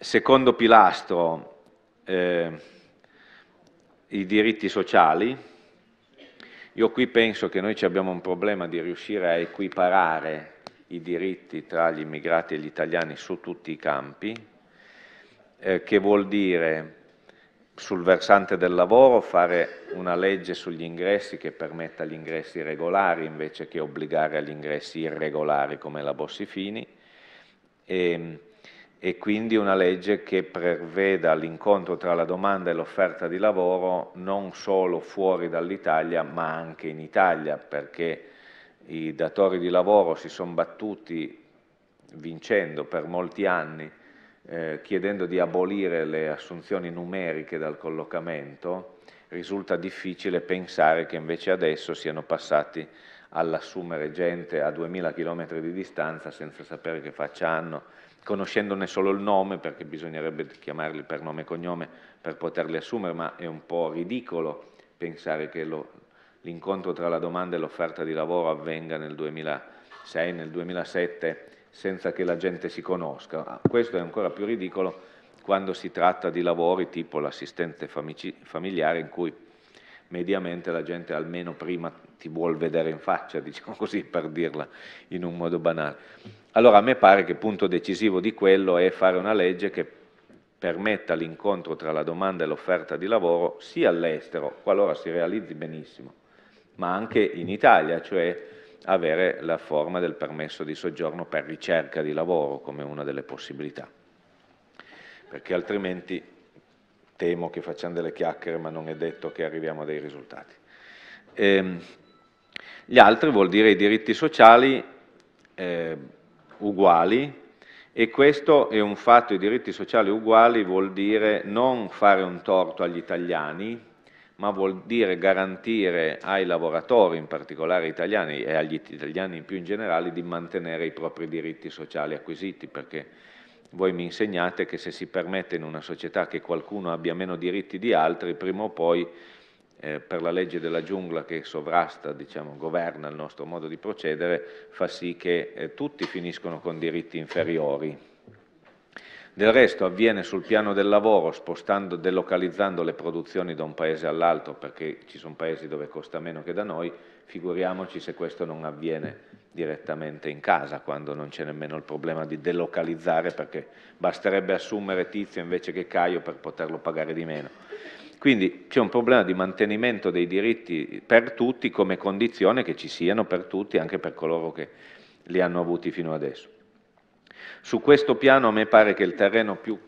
secondo pilastro eh, i diritti sociali. Io qui penso che noi abbiamo un problema di riuscire a equiparare i diritti tra gli immigrati e gli italiani su tutti i campi, eh, che vuol dire sul versante del lavoro fare una legge sugli ingressi che permetta gli ingressi regolari invece che obbligare agli ingressi irregolari come la Bossifini. E, ehm, e quindi una legge che preveda l'incontro tra la domanda e l'offerta di lavoro non solo fuori dall'Italia ma anche in Italia perché i datori di lavoro si sono battuti vincendo per molti anni eh, chiedendo di abolire le assunzioni numeriche dal collocamento, risulta difficile pensare che invece adesso siano passati all'assumere gente a 2000 km di distanza senza sapere che faccia hanno, conoscendone solo il nome perché bisognerebbe chiamarli per nome e cognome per poterli assumere, ma è un po' ridicolo pensare che l'incontro tra la domanda e l'offerta di lavoro avvenga nel 2006, nel 2007 senza che la gente si conosca. Questo è ancora più ridicolo quando si tratta di lavori tipo l'assistente familiare in cui mediamente la gente almeno prima ti vuol vedere in faccia, diciamo così per dirla in un modo banale. Allora a me pare che il punto decisivo di quello è fare una legge che permetta l'incontro tra la domanda e l'offerta di lavoro sia all'estero, qualora si realizzi benissimo, ma anche in Italia, cioè avere la forma del permesso di soggiorno per ricerca di lavoro come una delle possibilità, perché altrimenti temo che facciamo delle chiacchiere ma non è detto che arriviamo a dei risultati. Ehm, gli altri vuol dire i diritti sociali eh, uguali e questo è un fatto, i diritti sociali uguali vuol dire non fare un torto agli italiani, ma vuol dire garantire ai lavoratori, in particolare italiani e agli italiani in più in generale, di mantenere i propri diritti sociali acquisiti, perché voi mi insegnate che se si permette in una società che qualcuno abbia meno diritti di altri, prima o poi eh, per la legge della giungla che sovrasta, diciamo, governa il nostro modo di procedere, fa sì che eh, tutti finiscono con diritti inferiori. Del resto avviene sul piano del lavoro, spostando, delocalizzando le produzioni da un paese all'altro, perché ci sono paesi dove costa meno che da noi, figuriamoci se questo non avviene direttamente in casa, quando non c'è nemmeno il problema di delocalizzare, perché basterebbe assumere Tizio invece che Caio per poterlo pagare di meno. Quindi c'è un problema di mantenimento dei diritti per tutti come condizione che ci siano per tutti, anche per coloro che li hanno avuti fino adesso. Su questo piano a me pare che il terreno più